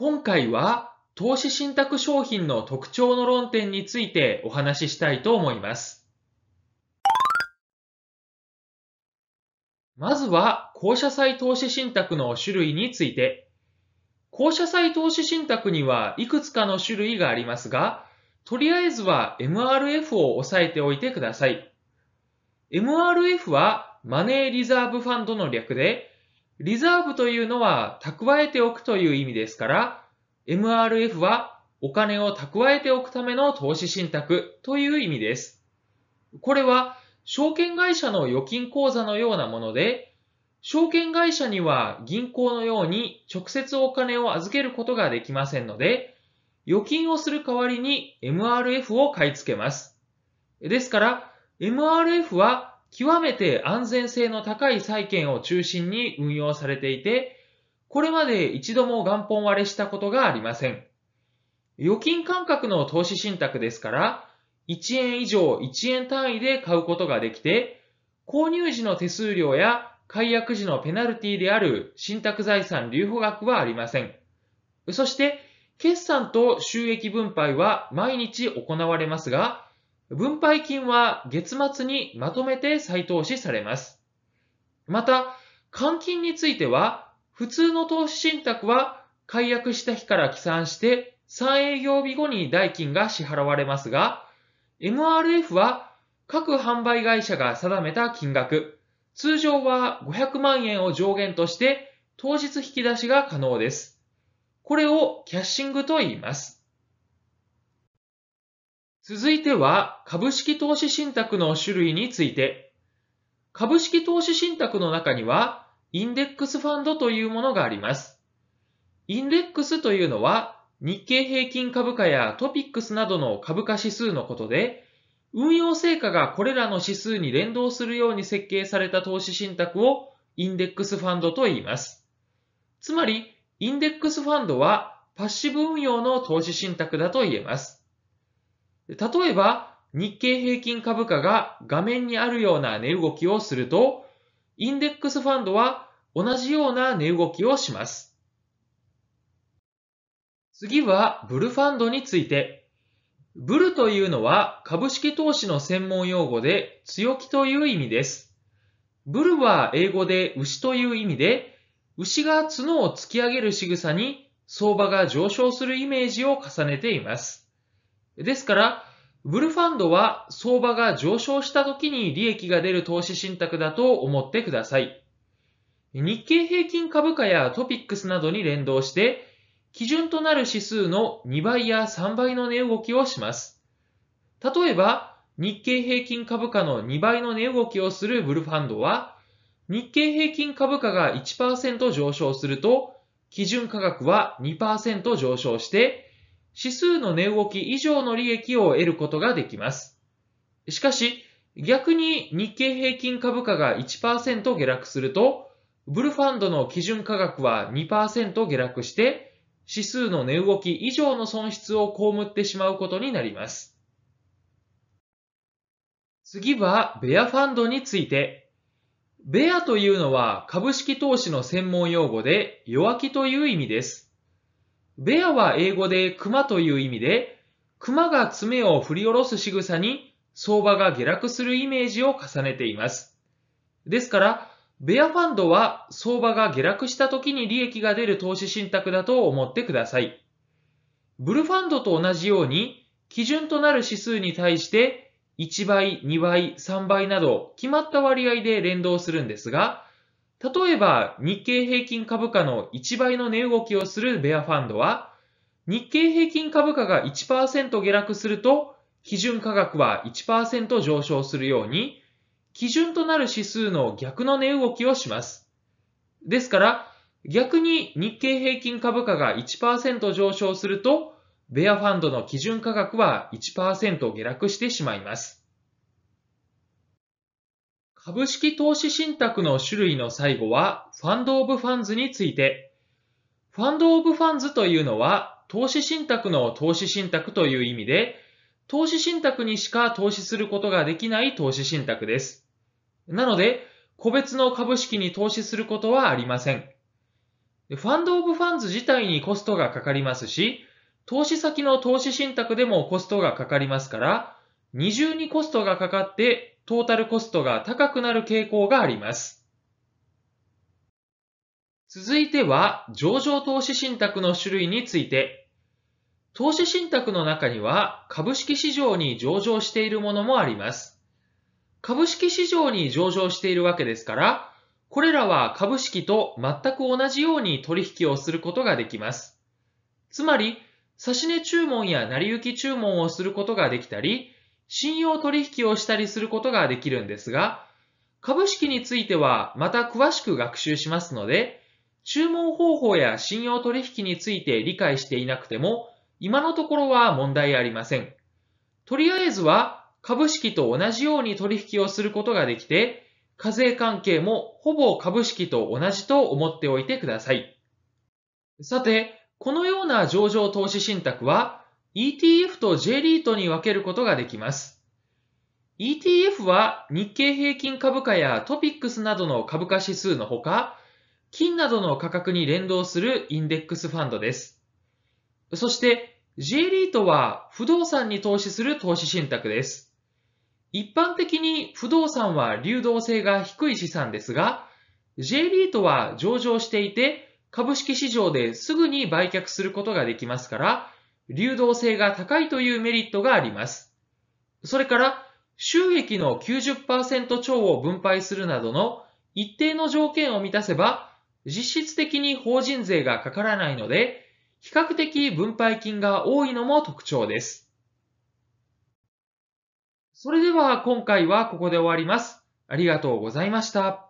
今回は投資信託商品の特徴の論点についてお話ししたいと思います。まずは、公社債投資信託の種類について。公社債投資信託にはいくつかの種類がありますが、とりあえずは MRF を押さえておいてください。MRF はマネーリザーブファンドの略で、リザーブというのは蓄えておくという意味ですから、MRF はお金を蓄えておくための投資信託という意味です。これは証券会社の預金口座のようなもので、証券会社には銀行のように直接お金を預けることができませんので、預金をする代わりに MRF を買い付けます。ですから、MRF は極めて安全性の高い債券を中心に運用されていて、これまで一度も元本割れしたことがありません。預金感覚の投資信託ですから、1円以上1円単位で買うことができて、購入時の手数料や解約時のペナルティである信託財産留保額はありません。そして、決算と収益分配は毎日行われますが、分配金は月末にまとめて再投資されます。また、換金については、普通の投資信託は解約した日から起算して3営業日後に代金が支払われますが、MRF は各販売会社が定めた金額、通常は500万円を上限として当日引き出しが可能です。これをキャッシングと言います。続いては株式投資信託の種類について。株式投資信託の中にはインデックスファンドというものがあります。インデックスというのは日経平均株価やトピックスなどの株価指数のことで、運用成果がこれらの指数に連動するように設計された投資信託をインデックスファンドと言います。つまり、インデックスファンドはパッシブ運用の投資信託だと言えます。例えば、日経平均株価が画面にあるような値動きをすると、インデックスファンドは同じような値動きをします。次は、ブルファンドについて。ブルというのは株式投資の専門用語で強気という意味です。ブルは英語で牛という意味で、牛が角を突き上げる仕草に相場が上昇するイメージを重ねています。ですから、ブルファンドは相場が上昇した時に利益が出る投資信託だと思ってください。日経平均株価やトピックスなどに連動して、基準となる指数の2倍や3倍の値動きをします。例えば、日経平均株価の2倍の値動きをするブルファンドは、日経平均株価が1%上昇すると、基準価格は2%上昇して、指数の値動き以上の利益を得ることができます。しかし、逆に日経平均株価が1%下落すると、ブルファンドの基準価格は2%下落して、指数の値動き以上の損失を被ってしまうことになります。次は、ベアファンドについて。ベアというのは株式投資の専門用語で弱気という意味です。ベアは英語で熊という意味で、熊が爪を振り下ろす仕草に相場が下落するイメージを重ねています。ですから、ベアファンドは相場が下落した時に利益が出る投資信託だと思ってください。ブルファンドと同じように、基準となる指数に対して1倍、2倍、3倍など決まった割合で連動するんですが、例えば、日経平均株価の1倍の値動きをするベアファンドは、日経平均株価が1%下落すると、基準価格は1%上昇するように、基準となる指数の逆の値動きをします。ですから、逆に日経平均株価が1%上昇すると、ベアファンドの基準価格は1%下落してしまいます。株式投資信託の種類の最後は、ファンドオブファンズについて。ファンドオブファンズというのは、投資信託の投資信託という意味で、投資信託にしか投資することができない投資信託です。なので、個別の株式に投資することはありません。ファンドオブファンズ自体にコストがかかりますし、投資先の投資信託でもコストがかかりますから、二重にコストがかかってトータルコストが高くなる傾向があります。続いては、上場投資信託の種類について。投資信託の中には、株式市場に上場しているものもあります。株式市場に上場しているわけですから、これらは株式と全く同じように取引をすることができます。つまり、差し値注文や成り行き注文をすることができたり、信用取引をしたりすることができるんですが、株式についてはまた詳しく学習しますので、注文方法や信用取引について理解していなくても、今のところは問題ありません。とりあえずは株式と同じように取引をすることができて、課税関係もほぼ株式と同じと思っておいてください。さて、このような上場投資信託は ETF と J リートに分けることができます。ETF は日経平均株価やトピックスなどの株価指数のほか、金などの価格に連動するインデックスファンドです。そして J リートは不動産に投資する投資信託です。一般的に不動産は流動性が低い資産ですが、J リートは上場していて株式市場ですぐに売却することができますから、流動性が高いというメリットがあります。それから、収益の90%超を分配するなどの一定の条件を満たせば、実質的に法人税がかからないので、比較的分配金が多いのも特徴です。それでは今回はここで終わります。ありがとうございました。